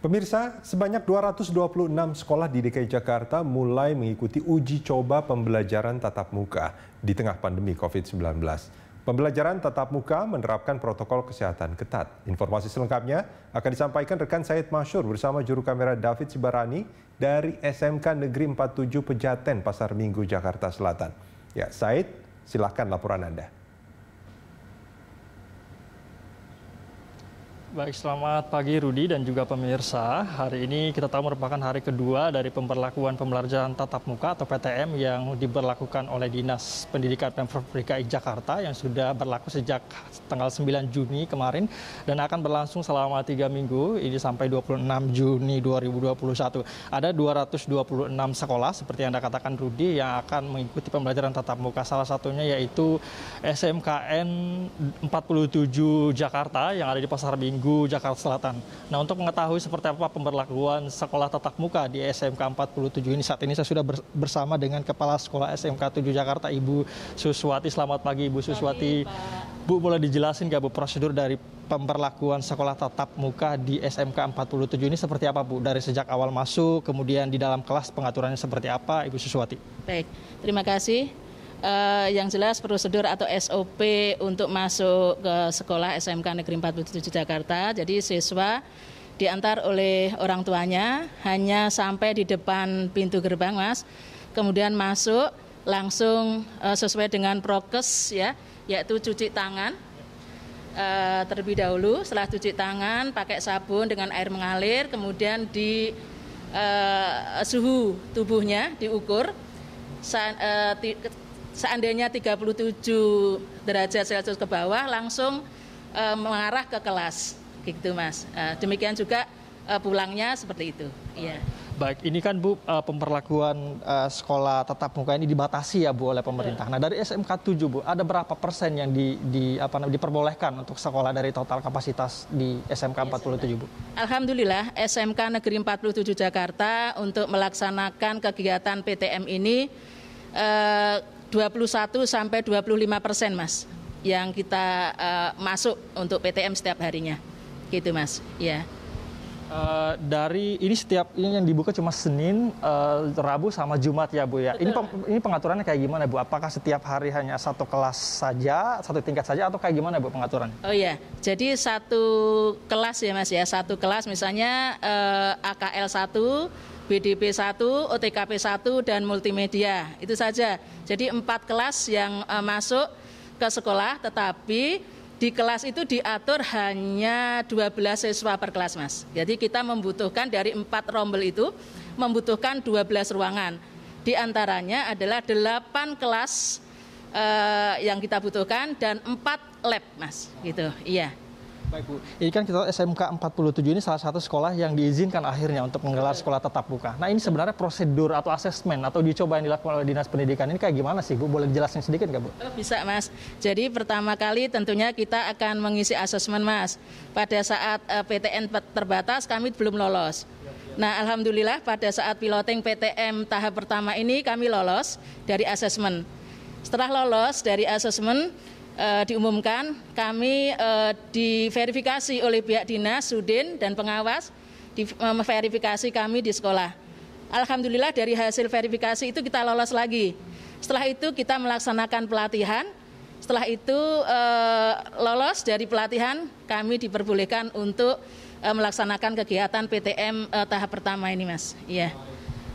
Pemirsa, sebanyak 226 sekolah di DKI Jakarta mulai mengikuti uji coba pembelajaran tatap muka di tengah pandemi COVID-19. Pembelajaran tatap muka menerapkan protokol kesehatan ketat. Informasi selengkapnya akan disampaikan rekan Said Masyur bersama juru kamera David Sibarani dari SMK Negeri 47 Pejaten Pasar Minggu, Jakarta Selatan. Ya, Said, silakan laporan Anda. Baik, selamat pagi Rudi dan juga pemirsa. Hari ini kita tahu merupakan hari kedua dari pemberlakuan pembelajaran tatap muka atau PTM yang diberlakukan oleh Dinas Pendidikan Pemprov DKI Jakarta yang sudah berlaku sejak tanggal 9 Juni kemarin dan akan berlangsung selama tiga minggu ini sampai 26 Juni 2021. Ada 226 sekolah seperti yang Anda katakan Rudi yang akan mengikuti pembelajaran tatap muka salah satunya yaitu SMKN 47 Jakarta yang ada di Pasar Minggu Minggu, Jakarta Selatan. Nah, untuk mengetahui seperti apa pemberlakuan sekolah tatap muka di SMK 47 ini, saat ini saya sudah bersama dengan Kepala Sekolah SMK 7 Jakarta, Ibu Suswati. Selamat pagi, Ibu Suswati. Pagi, Bu, boleh dijelasin nggak Bu prosedur dari pemberlakuan sekolah tatap muka di SMK 47 ini seperti apa Bu? Dari sejak awal masuk, kemudian di dalam kelas pengaturannya seperti apa, Ibu Suswati? Baik, terima kasih uh, yang jelas prosedur atau SOP untuk masuk ke sekolah SMK Negeri 47 Jakarta. Jadi siswa diantar oleh orang tuanya hanya sampai di depan pintu gerbang, Mas. Kemudian masuk langsung uh, sesuai dengan prokes ya, yaitu cuci tangan uh, terlebih dahulu. Setelah cuci tangan pakai sabun dengan air mengalir, kemudian di uh, suhu tubuhnya diukur seandainya 37 derajat Celcius ke bawah langsung e, mengarah ke kelas gitu Mas. E, demikian juga e, pulangnya seperti itu. Iya. Baik, ini kan Bu e, pemberlakuan e, sekolah tetap muka ini dibatasi ya Bu oleh pemerintah. Iya. Nah, dari SMK 7 Bu, ada berapa persen yang di, di apa diperbolehkan untuk sekolah dari total kapasitas di SMK 47 iya, Bu? Alhamdulillah, SMK Negeri 47 Jakarta untuk melaksanakan kegiatan PTM ini e, 21 sampai 25 persen mas yang kita uh, masuk untuk PTM setiap harinya gitu mas ya Uh, dari ini setiap ini yang dibuka cuma Senin, uh, Rabu sama Jumat ya Bu ya. Ini ini pengaturannya kayak gimana Bu? Apakah setiap hari hanya satu kelas saja, satu tingkat saja atau kayak gimana Bu pengaturan? Oh iya. Jadi satu kelas ya Mas ya, satu kelas misalnya uh, AKL 1 BDP 1, OTKP 1, dan multimedia. Itu saja. Jadi empat kelas yang eh, masuk ke sekolah, tetapi di kelas itu diatur hanya 12 siswa per kelas, Mas. Jadi kita membutuhkan dari empat rombel itu, membutuhkan 12 ruangan. Di antaranya adalah 8 kelas eh, yang kita butuhkan dan 4 lab, Mas. Gitu, iya. Baik Bu, ini kan kita SMK 47 ini salah satu sekolah yang diizinkan akhirnya untuk menggelar sekolah tetap buka. Nah ini sebenarnya prosedur atau asesmen atau dicoba yang dilakukan oleh Dinas Pendidikan ini kayak gimana sih Bu? Boleh dijelasin sedikit nggak Bu? Oh, bisa Mas. Jadi pertama kali tentunya kita akan mengisi asesmen Mas. Pada saat eh, PTN terbatas kami belum lolos. Nah, alhamdulillah pada saat piloting PTM tahap pertama ini kami lolos dari asesmen. Setelah lolos dari asesmen, uh, diumumkan, kami uh, diverifikasi oleh pihak dinas, sudin, dan pengawas, diverifikasi eh, kami di sekolah. Alhamdulillah dari hasil verifikasi itu kita lolos lagi. Setelah itu kita melaksanakan pelatihan, setelah itu e, lolos dari pelatihan kami diperbolehkan untuk e, melaksanakan kegiatan PTM e, tahap pertama ini, Mas. Iya. Yeah.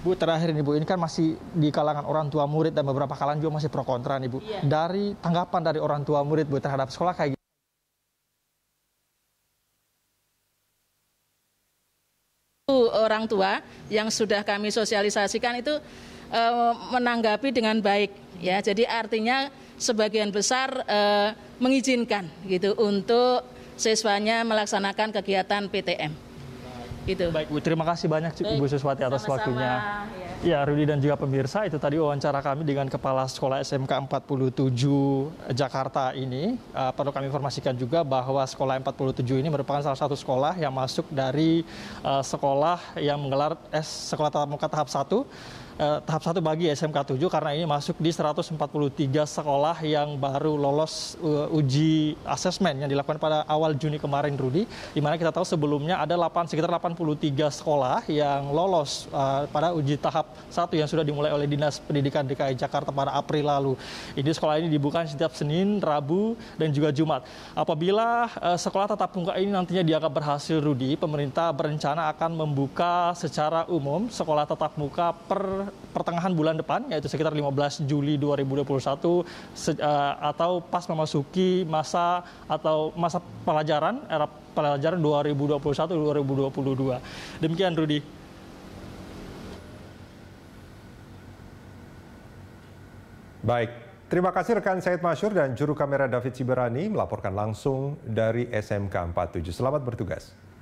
Bu terakhir nih Bu, ini kan masih di kalangan orang tua murid dan beberapa kalangan juga masih pro kontra nih Bu. Iya. Dari tanggapan dari orang tua murid Bu terhadap sekolah kayak gitu. Orang tua yang sudah kami sosialisasikan itu e, menanggapi dengan baik ya. Jadi artinya sebagian besar e, mengizinkan gitu untuk siswanya melaksanakan kegiatan PTM gitu. Baik Bu, terima kasih banyak Baik. Ibu Suswati atas Sama-sama. waktunya. Iya. Ya. Rudi dan juga pemirsa, itu tadi wawancara kami dengan Kepala Sekolah SMK 47 eh, Jakarta ini. Uh, perlu kami informasikan juga bahwa Sekolah 47 ini merupakan salah satu sekolah yang masuk dari uh, sekolah yang menggelar S sekolah tatap muka tahap 1 eh, tahap satu bagi SMK 7 karena ini masuk di 143 sekolah yang baru lolos uh, uji asesmen yang dilakukan pada awal Juni kemarin Rudi di mana kita tahu sebelumnya ada 8 sekitar 83 sekolah yang lolos uh, pada uji tahap 1 yang sudah dimulai oleh Dinas Pendidikan DKI Jakarta pada April lalu. Ini sekolah ini dibuka setiap Senin, Rabu dan juga Jumat. Apabila uh, sekolah tatap muka ini nantinya dianggap berhasil Rudi, pemerintah berencana akan membuka secara umum sekolah tatap muka per pertengahan bulan depan yaitu sekitar 15 Juli 2021 se, uh, atau pas memasuki masa atau masa pelajaran era pelajaran 2021-2022. Demikian Rudi. Baik, terima kasih rekan Said Masyur dan juru kamera David Ciberani melaporkan langsung dari SMK 47. Selamat bertugas.